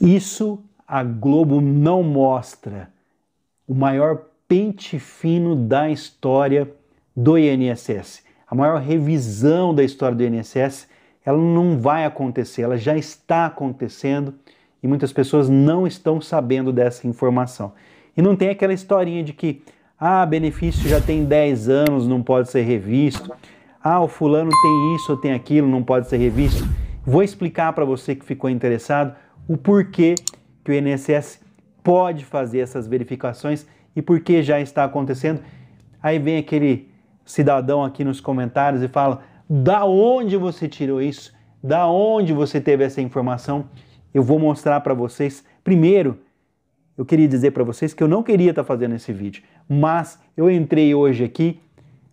Isso a Globo não mostra. O maior pente fino da história do INSS. A maior revisão da história do INSS, ela não vai acontecer, ela já está acontecendo e muitas pessoas não estão sabendo dessa informação. E não tem aquela historinha de que, ah, benefício já tem 10 anos, não pode ser revisto. Ah, o fulano tem isso ou tem aquilo, não pode ser revisto. Vou explicar para você que ficou interessado o porquê que o INSS pode fazer essas verificações e por que já está acontecendo. Aí vem aquele cidadão aqui nos comentários e fala: "Da onde você tirou isso? Da onde você teve essa informação?" Eu vou mostrar para vocês. Primeiro, eu queria dizer para vocês que eu não queria estar tá fazendo esse vídeo, mas eu entrei hoje aqui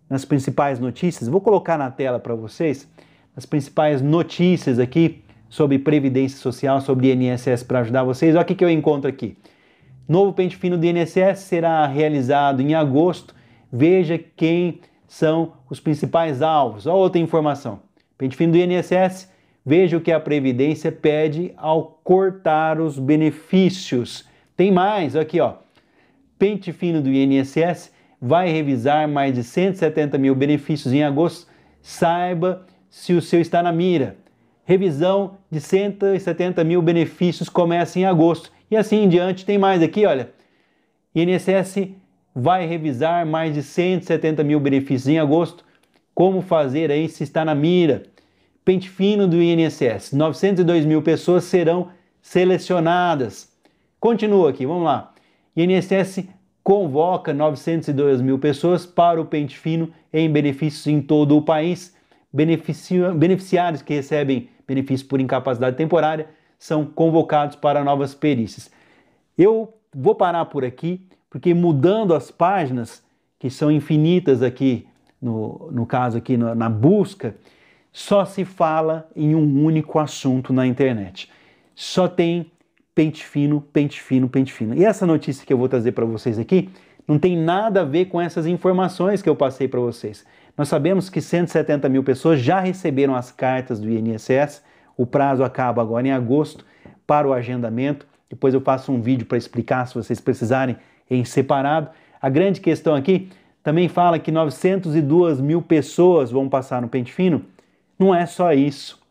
nas principais notícias. Vou colocar na tela para vocês as principais notícias aqui sobre Previdência Social, sobre INSS para ajudar vocês. Olha o que, que eu encontro aqui. Novo pente fino do INSS será realizado em agosto. Veja quem são os principais alvos. Olha outra informação. Pente fino do INSS, veja o que a Previdência pede ao cortar os benefícios. Tem mais, aqui ó. Pente fino do INSS vai revisar mais de 170 mil benefícios em agosto. Saiba se o seu está na mira revisão de 170 mil benefícios começa em agosto. E assim em diante, tem mais aqui, olha. INSS vai revisar mais de 170 mil benefícios em agosto. Como fazer aí se está na mira? Pente fino do INSS. 902 mil pessoas serão selecionadas. Continua aqui, vamos lá. INSS convoca 902 mil pessoas para o pente fino em benefícios em todo o país. beneficiários que recebem benefício por incapacidade temporária, são convocados para novas perícias. Eu vou parar por aqui, porque mudando as páginas, que são infinitas aqui, no, no caso aqui na, na busca, só se fala em um único assunto na internet. Só tem pente fino, pente fino, pente fino. E essa notícia que eu vou trazer para vocês aqui não tem nada a ver com essas informações que eu passei para vocês. Nós sabemos que 170 mil pessoas já receberam as cartas do INSS, o prazo acaba agora em agosto para o agendamento. Depois eu faço um vídeo para explicar se vocês precisarem em separado. A grande questão aqui também fala que 902 mil pessoas vão passar no pente fino. Não é só isso.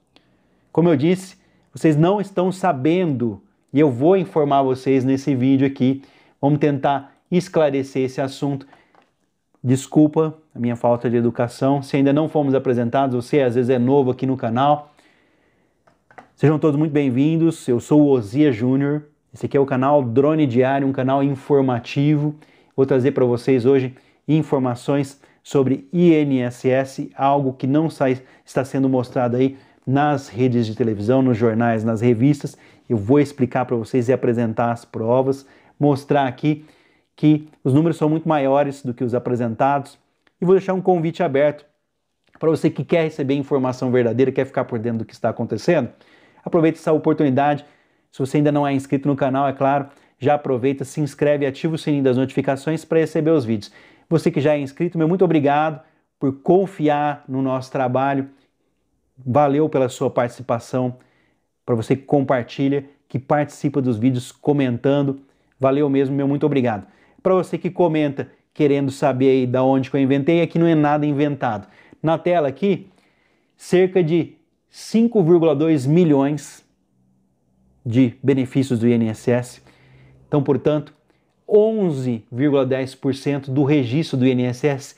Como eu disse, vocês não estão sabendo e eu vou informar vocês nesse vídeo aqui. Vamos tentar esclarecer esse assunto Desculpa a minha falta de educação. Se ainda não fomos apresentados, você às vezes é novo aqui no canal. Sejam todos muito bem-vindos. Eu sou o Ozia Júnior. Esse aqui é o canal Drone Diário, um canal informativo. Vou trazer para vocês hoje informações sobre INSS, algo que não sai, está sendo mostrado aí nas redes de televisão, nos jornais, nas revistas. Eu vou explicar para vocês e apresentar as provas, mostrar aqui que os números são muito maiores do que os apresentados. E vou deixar um convite aberto para você que quer receber informação verdadeira, quer ficar por dentro do que está acontecendo. Aproveite essa oportunidade. Se você ainda não é inscrito no canal, é claro, já aproveita, se inscreve e ativa o sininho das notificações para receber os vídeos. Você que já é inscrito, meu muito obrigado por confiar no nosso trabalho. Valeu pela sua participação, para você que compartilha, que participa dos vídeos comentando. Valeu mesmo, meu muito obrigado. Para você que comenta querendo saber aí da onde que eu inventei, aqui é não é nada inventado. Na tela aqui, cerca de 5,2 milhões de benefícios do INSS. Então, portanto, 11,10% do registro do INSS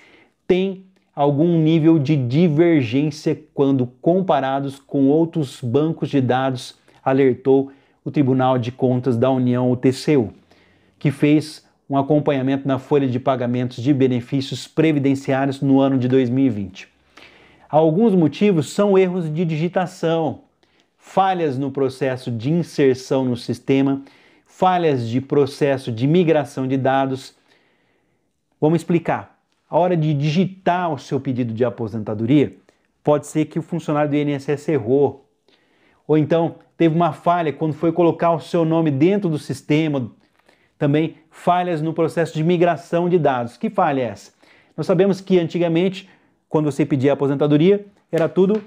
tem algum nível de divergência quando comparados com outros bancos de dados, alertou o Tribunal de Contas da União, o TCU, que fez um acompanhamento na folha de pagamentos de benefícios previdenciários no ano de 2020. Alguns motivos são erros de digitação, falhas no processo de inserção no sistema, falhas de processo de migração de dados. Vamos explicar. A hora de digitar o seu pedido de aposentadoria, pode ser que o funcionário do INSS errou. Ou então teve uma falha quando foi colocar o seu nome dentro do sistema. Também falhas no processo de migração de dados. Que falha é essa? Nós sabemos que antigamente, quando você pedia aposentadoria, era tudo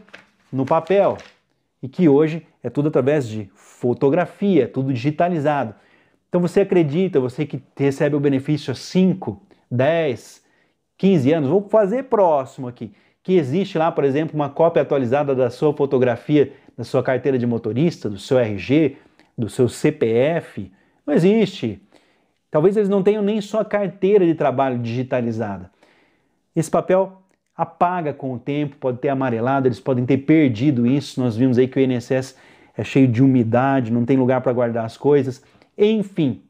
no papel e que hoje é tudo através de fotografia, é tudo digitalizado. Então você acredita, você que recebe o benefício há 5, 10, 15 anos, vou fazer próximo aqui, que existe lá, por exemplo, uma cópia atualizada da sua fotografia, da sua carteira de motorista, do seu RG, do seu CPF. Não existe. Talvez eles não tenham nem sua carteira de trabalho digitalizada. Esse papel apaga com o tempo, pode ter amarelado, eles podem ter perdido isso. Nós vimos aí que o INSS é cheio de umidade, não tem lugar para guardar as coisas. Enfim,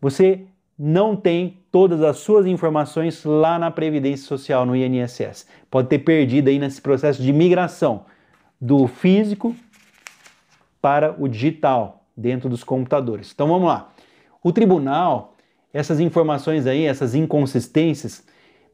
você não tem todas as suas informações lá na Previdência Social, no INSS. Pode ter perdido aí nesse processo de migração do físico para o digital dentro dos computadores. Então vamos lá. O tribunal, essas informações aí, essas inconsistências,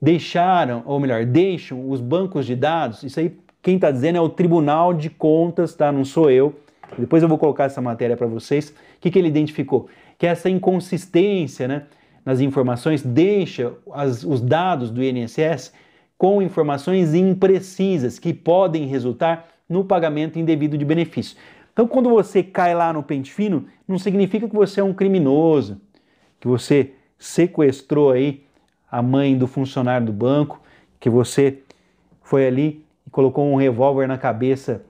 deixaram, ou melhor, deixam os bancos de dados, isso aí quem está dizendo é o Tribunal de Contas, tá? Não sou eu. Depois eu vou colocar essa matéria para vocês. O que, que ele identificou? Que essa inconsistência né, nas informações deixa as, os dados do INSS com informações imprecisas que podem resultar no pagamento indevido de benefício. Então, quando você cai lá no pente fino, não significa que você é um criminoso, que você sequestrou aí a mãe do funcionário do banco, que você foi ali e colocou um revólver na cabeça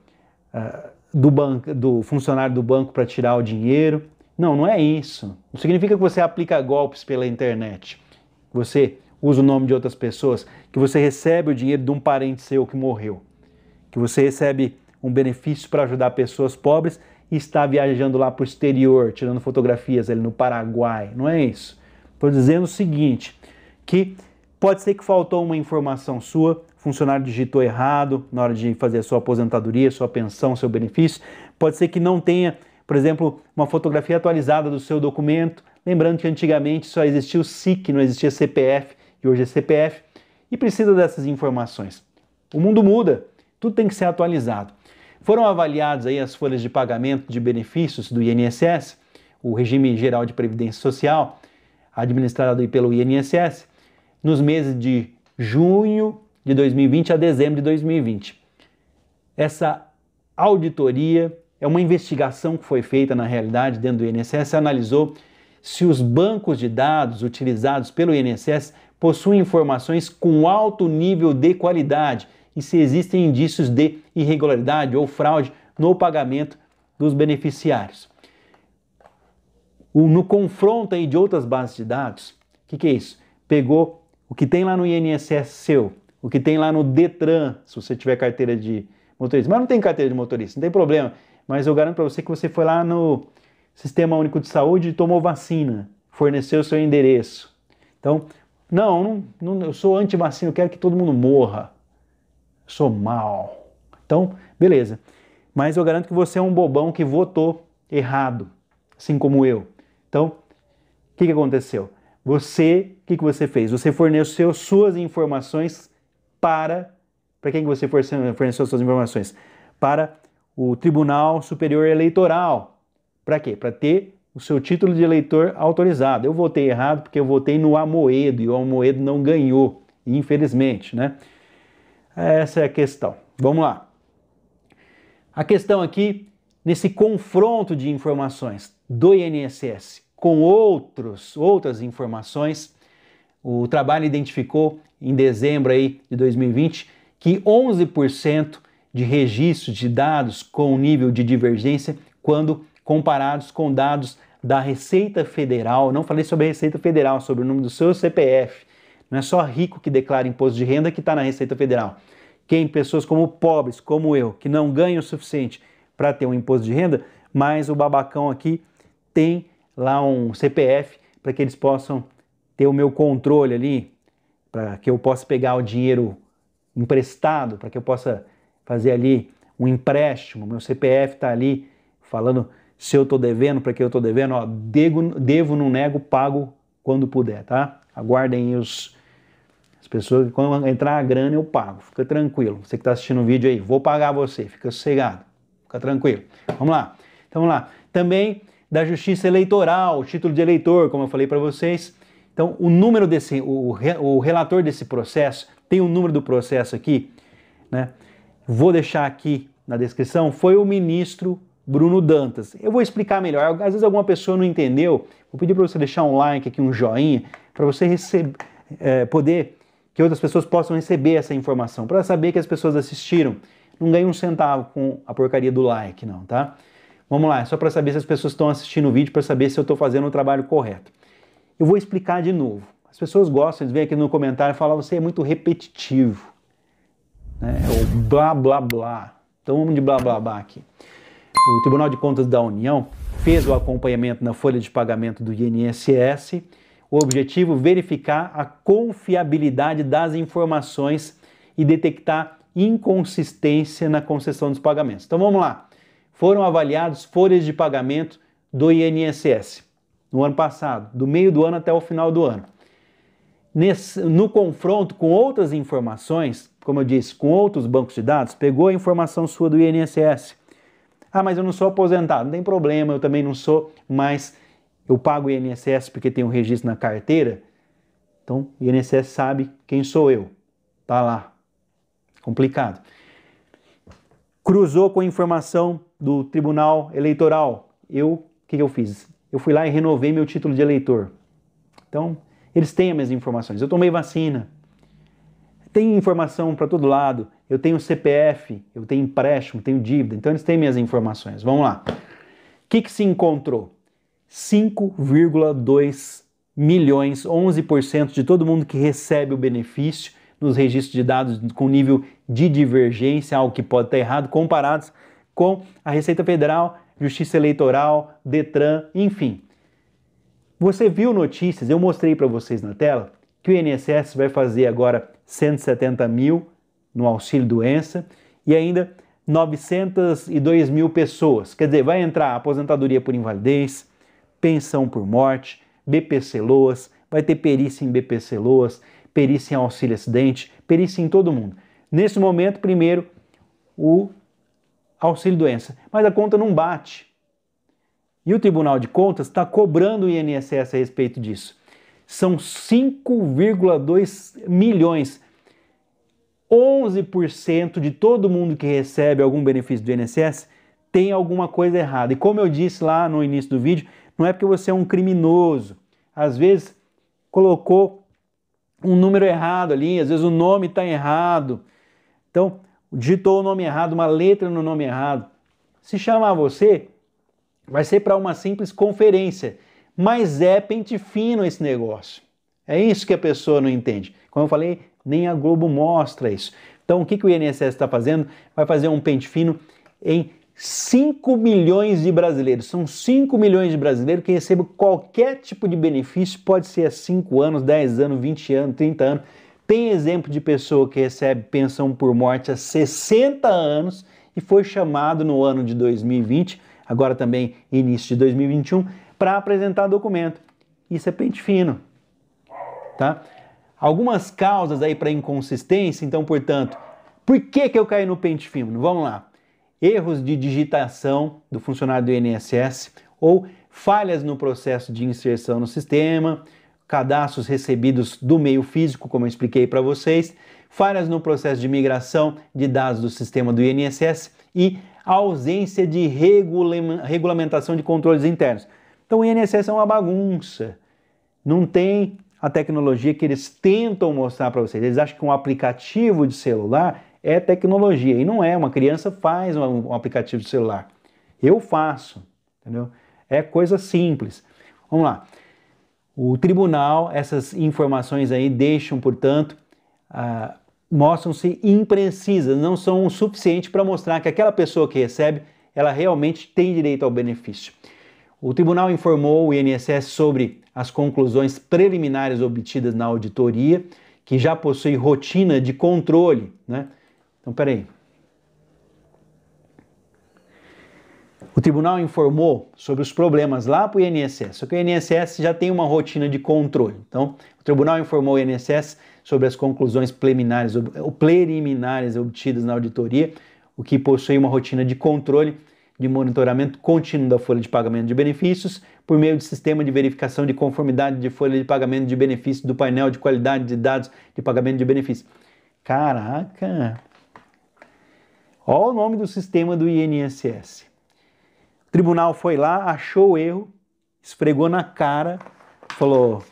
uh, do, banco, do funcionário do banco para tirar o dinheiro. Não, não é isso. Não significa que você aplica golpes pela internet, que você usa o nome de outras pessoas, que você recebe o dinheiro de um parente seu que morreu, que você recebe um benefício para ajudar pessoas pobres e está viajando lá para o exterior, tirando fotografias ali no Paraguai. Não é isso. Estou dizendo o seguinte: que pode ser que faltou uma informação sua, funcionário digitou errado na hora de fazer a sua aposentadoria, sua pensão, seu benefício. Pode ser que não tenha, por exemplo, uma fotografia atualizada do seu documento. Lembrando que antigamente só existia o SIC, não existia CPF, e hoje é CPF, e precisa dessas informações. O mundo muda, tudo tem que ser atualizado. Foram avaliadas aí as folhas de pagamento de benefícios do INSS, o regime geral de previdência social, administrado pelo INSS, nos meses de junho de 2020 a dezembro de 2020. Essa auditoria é uma investigação que foi feita na realidade dentro do INSS, analisou se os bancos de dados utilizados pelo INSS possuem informações com alto nível de qualidade e se existem indícios de irregularidade ou fraude no pagamento dos beneficiários. No confronto aí de outras bases de dados, o que, que é isso? Pegou o que tem lá no INSS seu, o que tem lá no Detran, se você tiver carteira de motorista. Mas não tem carteira de motorista, não tem problema. Mas eu garanto para você que você foi lá no Sistema Único de Saúde e tomou vacina, forneceu o seu endereço. Então, não, não, não eu sou anti-vacina, eu quero que todo mundo morra sou mal. Então, beleza. Mas eu garanto que você é um bobão que votou errado, assim como eu. Então, o que, que aconteceu? Você, o que, que você fez? Você forneceu suas informações para. Para quem que você forneceu suas informações? Para o Tribunal Superior Eleitoral. Para quê? Para ter o seu título de eleitor autorizado. Eu votei errado porque eu votei no Amoedo e o Amoedo não ganhou, infelizmente, né? Essa é a questão. Vamos lá. A questão aqui, nesse confronto de informações do INSS com outros, outras informações, o trabalho identificou em dezembro aí de 2020 que 11% de registros de dados com nível de divergência quando comparados com dados da Receita Federal. Não falei sobre a Receita Federal, sobre o número do seu CPF, não é só rico que declara imposto de renda que está na Receita Federal. Quem pessoas como pobres, como eu, que não ganham o suficiente para ter um imposto de renda, mas o babacão aqui tem lá um CPF para que eles possam ter o meu controle ali, para que eu possa pegar o dinheiro emprestado, para que eu possa fazer ali um empréstimo. Meu CPF está ali falando se eu estou devendo, para que eu estou devendo. Ó, devo, devo, não nego, pago quando puder, tá? Aguardem os pessoas, quando entrar a grana, eu pago. Fica tranquilo. Você que está assistindo o vídeo aí, vou pagar você. Fica sossegado. Fica tranquilo. Vamos lá. Então, vamos lá. Também da justiça eleitoral, título de eleitor, como eu falei para vocês. Então, o número desse, o, o relator desse processo, tem o um número do processo aqui, né? Vou deixar aqui na descrição. Foi o ministro Bruno Dantas. Eu vou explicar melhor. Às vezes alguma pessoa não entendeu. Vou pedir para você deixar um like aqui, um joinha, para você receber, eh, é, poder que outras pessoas possam receber essa informação, para saber que as pessoas assistiram. Não ganha um centavo com a porcaria do like, não, tá? Vamos lá, é só para saber se as pessoas estão assistindo o vídeo, para saber se eu estou fazendo o trabalho correto. Eu vou explicar de novo. As pessoas gostam eles vêm aqui no comentário e falar: você é muito repetitivo. Né? É o blá blá blá. Então vamos de blá blá blá aqui. O Tribunal de Contas da União fez o acompanhamento na folha de pagamento do INSS o objetivo verificar a confiabilidade das informações e detectar inconsistência na concessão dos pagamentos. Então vamos lá. Foram avaliados folhas de pagamento do INSS no ano passado, do meio do ano até o final do ano. Nesse, no confronto com outras informações, como eu disse, com outros bancos de dados, pegou a informação sua do INSS. Ah, mas eu não sou aposentado, não tem problema, eu também não sou mais eu pago o INSS porque tem um registro na carteira, então o INSS sabe quem sou eu. Tá lá. Complicado. Cruzou com a informação do Tribunal Eleitoral. Eu, o que, que eu fiz? Eu fui lá e renovei meu título de eleitor. Então, eles têm as minhas informações. Eu tomei vacina. Tem informação para todo lado. Eu tenho CPF, eu tenho empréstimo, tenho dívida. Então, eles têm minhas informações. Vamos lá. O que, que se encontrou? 5,2 milhões, 11% de todo mundo que recebe o benefício nos registros de dados com nível de divergência, algo que pode estar errado, comparados com a Receita Federal, Justiça Eleitoral, Detran, enfim. Você viu notícias, eu mostrei para vocês na tela, que o INSS vai fazer agora 170 mil no auxílio doença e ainda 902 mil pessoas. Quer dizer, vai entrar aposentadoria por invalidez, pensão por morte, BPC Loas, vai ter perícia em BPC Loas, perícia em auxílio acidente, perícia em todo mundo. Nesse momento, primeiro, o auxílio doença, mas a conta não bate. E o Tribunal de Contas está cobrando o INSS a respeito disso. São 5,2 milhões. 11% de todo mundo que recebe algum benefício do INSS tem alguma coisa errada. E como eu disse lá no início do vídeo, não é porque você é um criminoso. Às vezes colocou um número errado ali, às vezes o nome está errado. Então, digitou o nome errado, uma letra no nome errado. Se chamar você, vai ser para uma simples conferência. Mas é pente fino esse negócio. É isso que a pessoa não entende. Como eu falei, nem a Globo mostra isso. Então, o que, que o INSS está fazendo? Vai fazer um pente fino em 5 milhões de brasileiros. São 5 milhões de brasileiros que recebem qualquer tipo de benefício, pode ser há 5 anos, 10 anos, 20 anos, 30 anos. Tem exemplo de pessoa que recebe pensão por morte há 60 anos e foi chamado no ano de 2020, agora também início de 2021, para apresentar documento. Isso é pente fino, tá? Algumas causas aí para inconsistência, então, portanto, por que, que eu caí no pente fino? Vamos lá erros de digitação do funcionário do INSS ou falhas no processo de inserção no sistema, cadastros recebidos do meio físico, como eu expliquei para vocês, falhas no processo de migração de dados do sistema do INSS e ausência de regulamentação de controles internos. Então o INSS é uma bagunça. Não tem a tecnologia que eles tentam mostrar para vocês. Eles acham que um aplicativo de celular é tecnologia. E não é, uma criança faz um, um aplicativo de celular. Eu faço, entendeu? É coisa simples. Vamos lá. O tribunal, essas informações aí deixam, portanto, ah, mostram-se imprecisas, não são o suficiente para mostrar que aquela pessoa que recebe, ela realmente tem direito ao benefício. O tribunal informou o INSS sobre as conclusões preliminares obtidas na auditoria, que já possui rotina de controle, né? Então, peraí. O tribunal informou sobre os problemas lá para o INSS, só que o INSS já tem uma rotina de controle. Então, o tribunal informou o INSS sobre as conclusões preliminares ou preliminares obtidas na auditoria, o que possui uma rotina de controle de monitoramento contínuo da folha de pagamento de benefícios por meio de sistema de verificação de conformidade de folha de pagamento de benefícios do painel de qualidade de dados de pagamento de benefícios. Caraca, Olha o nome do sistema do INSS. O tribunal foi lá, achou o erro, esfregou na cara, falou: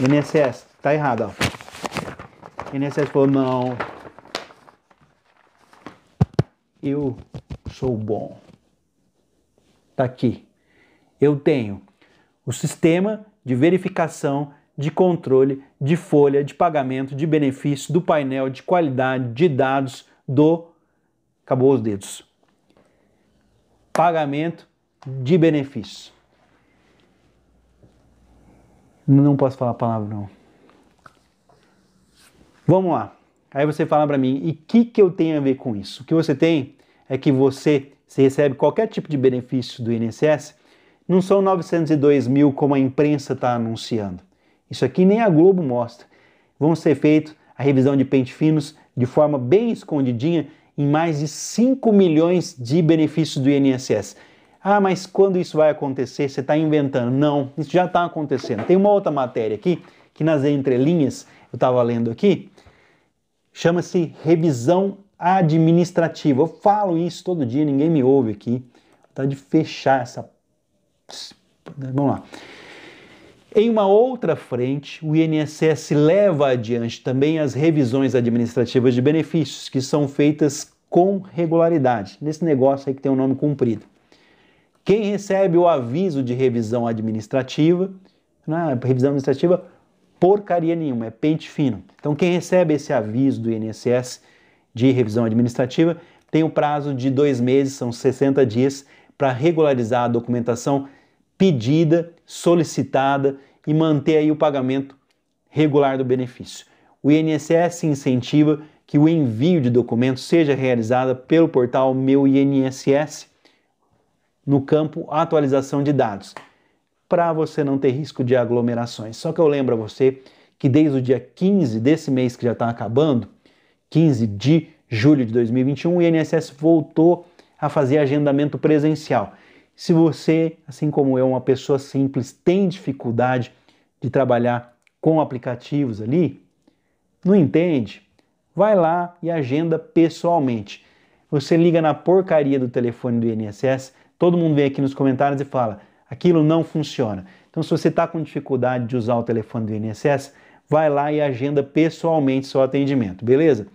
INSS, tá errado, ó. INSS falou: não. Eu sou bom. Tá aqui. Eu tenho o sistema de verificação de controle de folha de pagamento, de benefício, do painel de qualidade, de dados do. Acabou os dedos. Pagamento de benefício. Não posso falar a palavra, não. Vamos lá. Aí você fala para mim, e o que, que eu tenho a ver com isso? O que você tem é que você, você recebe qualquer tipo de benefício do INSS, não são 902 mil como a imprensa está anunciando. Isso aqui nem a Globo mostra. Vão ser feitos a revisão de pente finos de forma bem escondidinha em mais de 5 milhões de benefícios do INSS. Ah, mas quando isso vai acontecer? Você está inventando. Não, isso já está acontecendo. Tem uma outra matéria aqui, que nas entrelinhas, eu estava lendo aqui, chama-se revisão administrativa. Eu falo isso todo dia, ninguém me ouve aqui. Tá de fechar essa. Vamos lá. Em uma outra frente, o INSS leva adiante também as revisões administrativas de benefícios, que são feitas com regularidade, nesse negócio aí que tem um nome comprido. Quem recebe o aviso de revisão administrativa, é revisão administrativa, porcaria nenhuma, é pente fino. Então, quem recebe esse aviso do INSS de revisão administrativa tem o um prazo de dois meses, são 60 dias, para regularizar a documentação pedida, solicitada e manter aí o pagamento regular do benefício. O INSS incentiva que o envio de documentos seja realizado pelo portal Meu INSS no campo Atualização de Dados, para você não ter risco de aglomerações. Só que eu lembro a você que desde o dia 15 desse mês que já está acabando, 15 de julho de 2021, o INSS voltou a fazer agendamento presencial. Se você, assim como eu, uma pessoa simples, tem dificuldade de trabalhar com aplicativos ali, não entende? Vai lá e agenda pessoalmente. Você liga na porcaria do telefone do INSS, todo mundo vem aqui nos comentários e fala: aquilo não funciona. Então, se você está com dificuldade de usar o telefone do INSS, vai lá e agenda pessoalmente seu atendimento, beleza?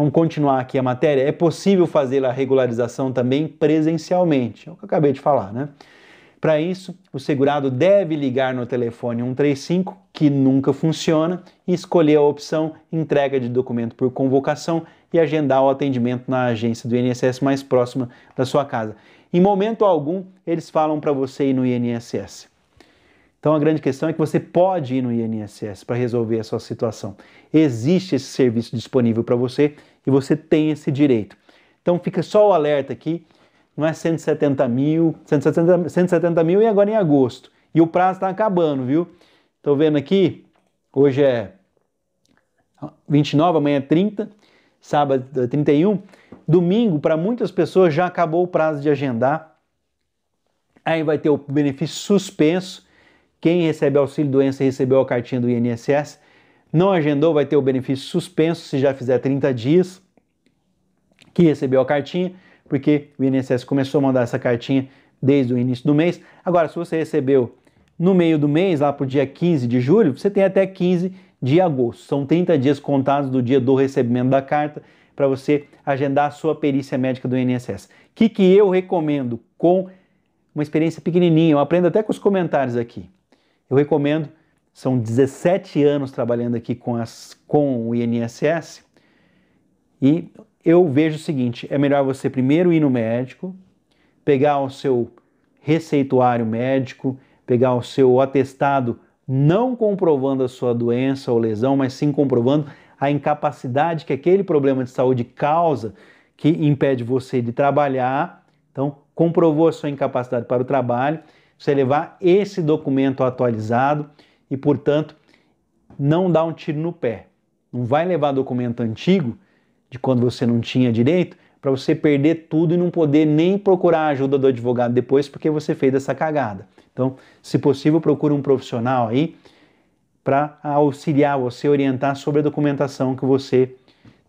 Vamos continuar aqui a matéria. É possível fazer a regularização também presencialmente, é o que eu acabei de falar, né? Para isso, o segurado deve ligar no telefone 135, que nunca funciona, e escolher a opção entrega de documento por convocação e agendar o atendimento na agência do INSS mais próxima da sua casa. Em momento algum, eles falam para você ir no INSS. Então a grande questão é que você pode ir no INSS para resolver a sua situação. Existe esse serviço disponível para você e você tem esse direito. Então fica só o alerta aqui, não é 170 mil, 170, 170 mil e agora em agosto. E o prazo está acabando, viu? Estou vendo aqui, hoje é 29, amanhã é 30, sábado é 31. Domingo, para muitas pessoas, já acabou o prazo de agendar. Aí vai ter o benefício suspenso. Quem recebe auxílio doença recebeu a cartinha do INSS não agendou, vai ter o benefício suspenso se já fizer 30 dias que recebeu a cartinha, porque o INSS começou a mandar essa cartinha desde o início do mês. Agora, se você recebeu no meio do mês, lá para o dia 15 de julho, você tem até 15 de agosto. São 30 dias contados do dia do recebimento da carta para você agendar a sua perícia médica do INSS. O que, que eu recomendo com uma experiência pequenininha? Eu aprendo até com os comentários aqui. Eu recomendo são 17 anos trabalhando aqui com, as, com o INSS, e eu vejo o seguinte: é melhor você primeiro ir no médico, pegar o seu receituário médico, pegar o seu atestado, não comprovando a sua doença ou lesão, mas sim comprovando a incapacidade que aquele problema de saúde causa, que impede você de trabalhar. Então, comprovou a sua incapacidade para o trabalho, você levar esse documento atualizado e, portanto, não dá um tiro no pé. Não vai levar documento antigo de quando você não tinha direito para você perder tudo e não poder nem procurar a ajuda do advogado depois porque você fez essa cagada. Então, se possível, procure um profissional aí para auxiliar você, orientar sobre a documentação que você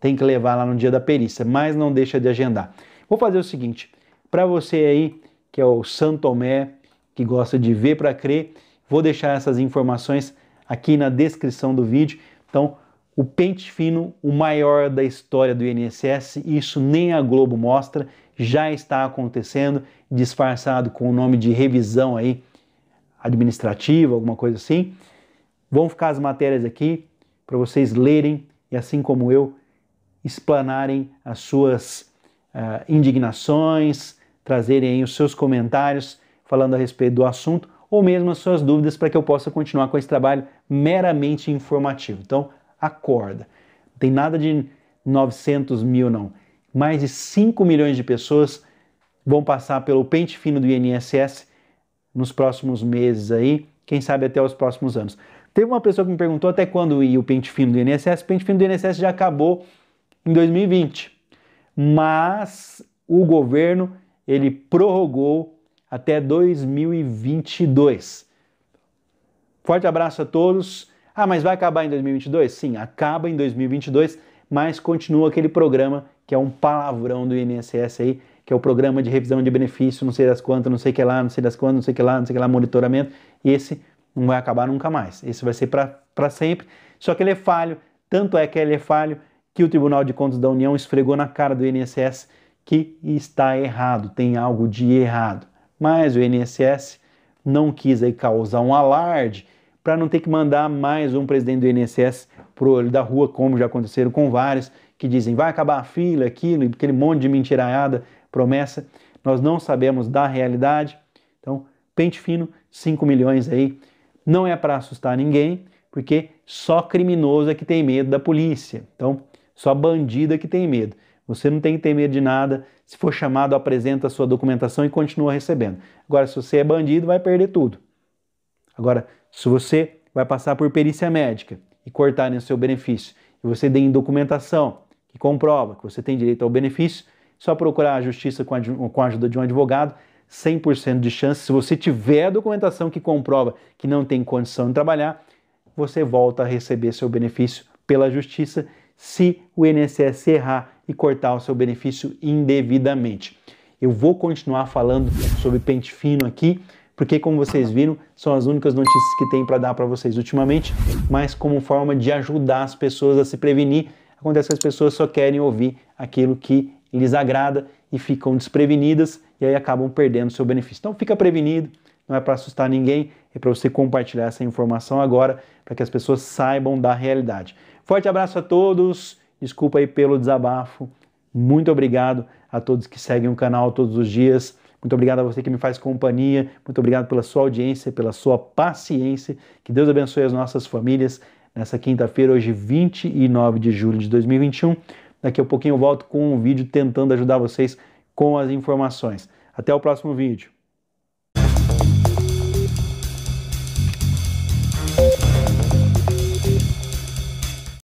tem que levar lá no dia da perícia, mas não deixa de agendar. Vou fazer o seguinte, para você aí que é o Santo Tomé, que gosta de ver para crer, Vou deixar essas informações aqui na descrição do vídeo. Então, o pente fino, o maior da história do INSS, isso nem a Globo mostra, já está acontecendo, disfarçado com o nome de revisão aí administrativa, alguma coisa assim. Vão ficar as matérias aqui para vocês lerem e assim como eu explanarem as suas uh, indignações, trazerem os seus comentários falando a respeito do assunto, ou mesmo as suas dúvidas para que eu possa continuar com esse trabalho meramente informativo. Então, acorda. Não tem nada de 900 mil, não. Mais de 5 milhões de pessoas vão passar pelo pente fino do INSS nos próximos meses aí, quem sabe até os próximos anos. Teve uma pessoa que me perguntou até quando ia o pente fino do INSS. O pente fino do INSS já acabou em 2020, mas o governo ele prorrogou até 2022. Forte abraço a todos. Ah, mas vai acabar em 2022? Sim, acaba em 2022, mas continua aquele programa que é um palavrão do INSS aí, que é o programa de revisão de benefício, não sei das quantas, não sei que lá, não sei das quantas, não sei que lá, não sei que lá, monitoramento. E esse não vai acabar nunca mais. Esse vai ser para sempre. Só que ele é falho, tanto é que ele é falho que o Tribunal de Contas da União esfregou na cara do INSS que está errado, tem algo de errado mas o INSS não quis aí causar um alarde para não ter que mandar mais um presidente do INSS pro olho da rua, como já aconteceram com vários que dizem vai acabar a fila, aquilo, aquele monte de mentiraiada, promessa. Nós não sabemos da realidade. Então, pente fino, 5 milhões aí. Não é para assustar ninguém, porque só criminoso é que tem medo da polícia. Então, só bandido é que tem medo. Você não tem que ter medo de nada. Se for chamado, apresenta a sua documentação e continua recebendo. Agora, se você é bandido, vai perder tudo. Agora, se você vai passar por perícia médica e cortarem o seu benefício, e você tem documentação que comprova que você tem direito ao benefício, é só procurar a justiça com a, com a ajuda de um advogado, 100% de chance. Se você tiver a documentação que comprova que não tem condição de trabalhar, você volta a receber seu benefício pela justiça se o INSS errar e cortar o seu benefício indevidamente. Eu vou continuar falando sobre pente fino aqui, porque como vocês viram, são as únicas notícias que tem para dar para vocês ultimamente, mas como forma de ajudar as pessoas a se prevenir, acontece que as pessoas só querem ouvir aquilo que lhes agrada e ficam desprevenidas e aí acabam perdendo seu benefício. Então fica prevenido, não é para assustar ninguém, é para você compartilhar essa informação agora para que as pessoas saibam da realidade. Forte abraço a todos. Desculpa aí pelo desabafo. Muito obrigado a todos que seguem o canal todos os dias. Muito obrigado a você que me faz companhia. Muito obrigado pela sua audiência, pela sua paciência. Que Deus abençoe as nossas famílias nessa quinta-feira, hoje 29 de julho de 2021. Daqui a pouquinho eu volto com um vídeo tentando ajudar vocês com as informações. Até o próximo vídeo.